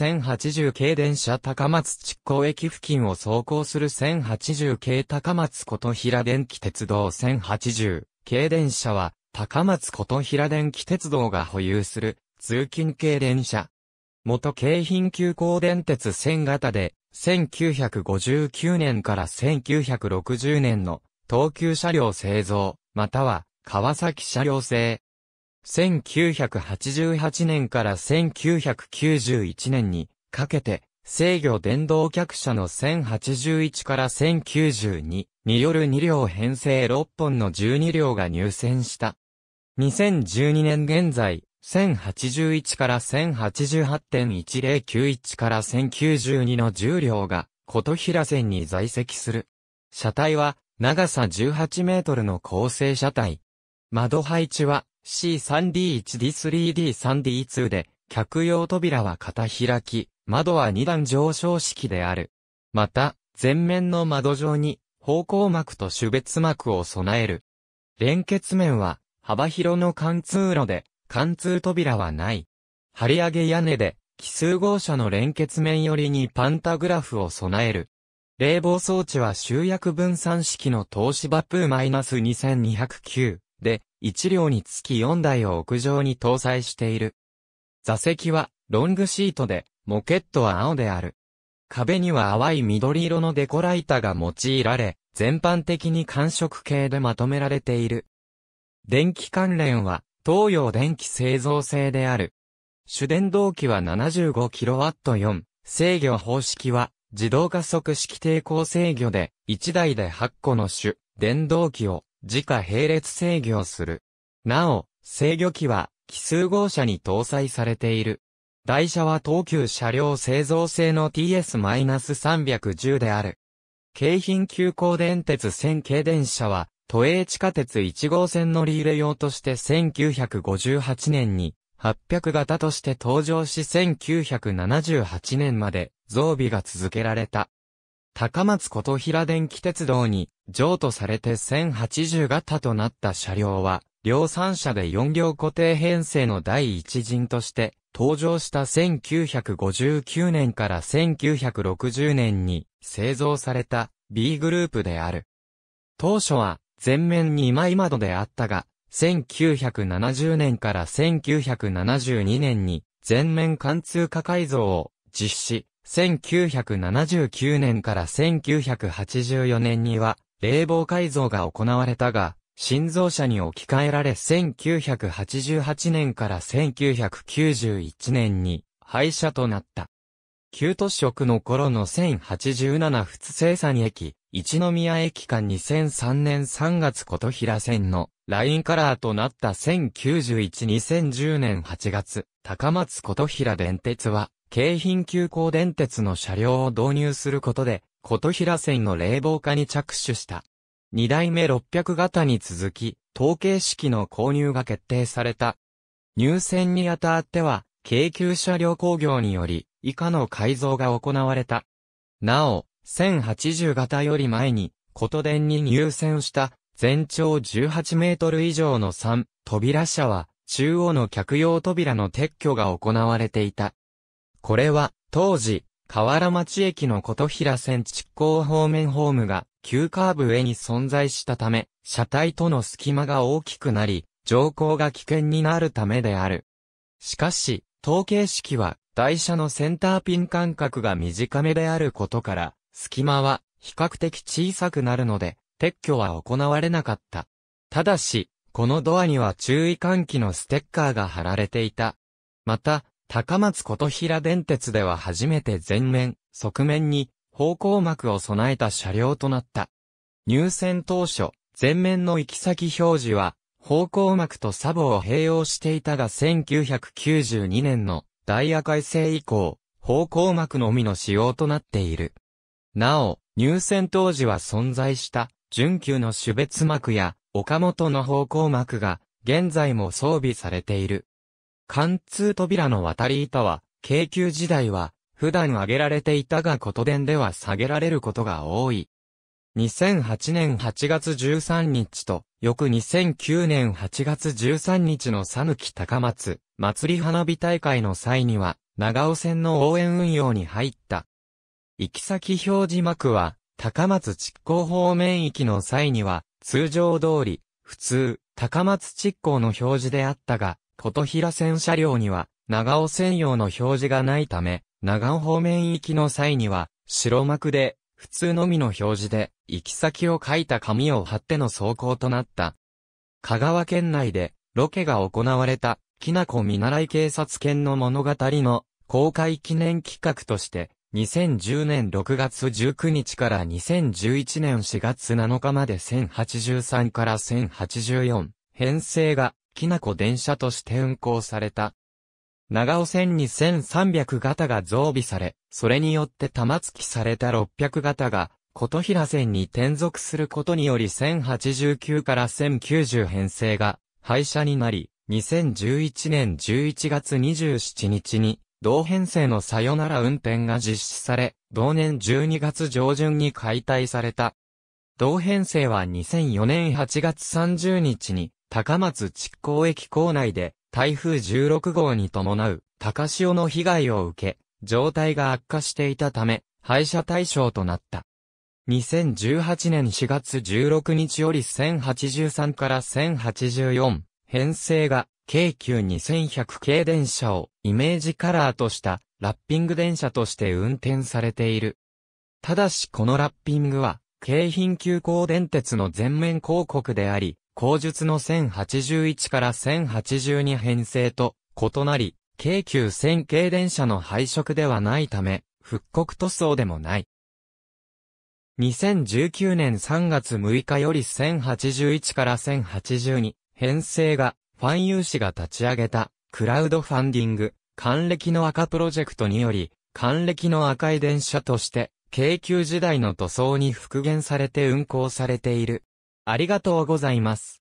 1080系電車高松築港駅付近を走行する1080系高松琴平電気鉄道1080系電車は高松琴平電気鉄道が保有する通勤系電車。元京浜急行電鉄1000型で1959年から1960年の東急車両製造または川崎車両製1988年から1991年にかけて、制御電動客車の1081から1092による2両編成6本の12両が入線した。2012年現在、1081から1088.1091から1092の10両が、琴平線に在籍する。車体は、長さ18メートルの構成車体。窓配置は、C3D1D3D3D2 で、客用扉は片開き、窓は2段上昇式である。また、前面の窓上に、方向膜と種別膜を備える。連結面は、幅広の貫通路で、貫通扉はない。張り上げ屋根で、奇数号車の連結面寄りにパンタグラフを備える。冷房装置は集約分散式の東芝プー -2209。1両につき4台を屋上に搭載している。座席はロングシートで、モケットは青である。壁には淡い緑色のデコライタが用いられ、全般的に寒色系でまとめられている。電気関連は、東洋電気製造製である。主電動機は 75kW4、制御方式は、自動加速式抵抗制御で、1台で8個の種、電動機を、自家並列制御をする。なお、制御機は、奇数号車に搭載されている。台車は東急車両製造製の TS-310 である。京浜急行電鉄線軽電車は、都営地下鉄1号線乗り入れ用として1958年に、800型として登場し1978年まで増備が続けられた。高松琴平電気鉄道に譲渡されて1080型となった車両は、量産車で4両固定編成の第一陣として登場した1959年から1960年に製造された B グループである。当初は全面2枚窓であったが、1970年から1972年に全面貫通化改造を実施、1979年から1984年には、冷房改造が行われたが、心臓車に置き換えられ1988年から1991年に廃車となった。旧都市職の頃の1087普通生産駅、一宮駅間2003年3月琴平線のラインカラーとなった1091-2010年8月、高松琴平電鉄は京浜急行電鉄の車両を導入することで、琴平線の冷房化に着手した。二代目600型に続き、統計式の購入が決定された。入線にあたっては、京急車両工業により、以下の改造が行われた。なお、1080型より前に、琴電に入線した、全長18メートル以上の3、扉車は、中央の客用扉の撤去が行われていた。これは、当時、河原町駅の琴平線築港方面ホームが、急カーブ上に存在したため、車体との隙間が大きくなり、乗降が危険になるためである。しかし、統計式は、台車のセンターピン間隔が短めであることから、隙間は比較的小さくなるので、撤去は行われなかった。ただし、このドアには注意喚起のステッカーが貼られていた。また、高松琴平電鉄では初めて前面、側面に方向幕を備えた車両となった。入線当初、前面の行き先表示は、方向幕とサボを併用していたが1992年のダイヤ改正以降、方向幕のみの仕様となっている。なお、入線当時は存在した、準急の種別幕や、岡本の方向幕が、現在も装備されている。貫通扉の渡り板は、京急時代は、普段上げられていたがこと伝では下げられることが多い。2008年8月13日と、翌2009年8月13日のさぬき高松、祭り花火大会の際には、長尾線の応援運用に入った。行き先表示幕は、高松地港方面行きの際には、通常通り、普通、高松地港の表示であったが、琴平線車両には、長尾専用の表示がないため、長尾方面行きの際には、白幕で、普通のみの表示で、行き先を書いた紙を貼っての走行となった。香川県内で、ロケが行われた、きなこ見習い警察犬の物語の公開記念企画として、2010年6月19日から2011年4月7日まで1083から1084編成がきなこ電車として運行された。長尾線に1300型が増備され、それによって玉突きされた600型が、琴平線に転属することにより1089から1090編成が廃車になり、2011年11月27日に、同編成のさよなら運転が実施され、同年12月上旬に解体された。同編成は2004年8月30日に、高松築港駅構内で台風16号に伴う高潮の被害を受け、状態が悪化していたため、廃車対象となった。2018年4月16日より1083から1084編成が京急2100系電車をイメージカラーとしたラッピング電車として運転されている。ただしこのラッピングは京浜急行電鉄の全面広告であり、後述の1081から1082編成と異なり、京急線系電車の配色ではないため、復刻塗装でもない。2019年3月6日より1081から1082編成がファン有志が立ち上げたクラウドファンディング還暦の赤プロジェクトにより還暦の赤い電車として京急時代の塗装に復元されて運行されているありがとうございます。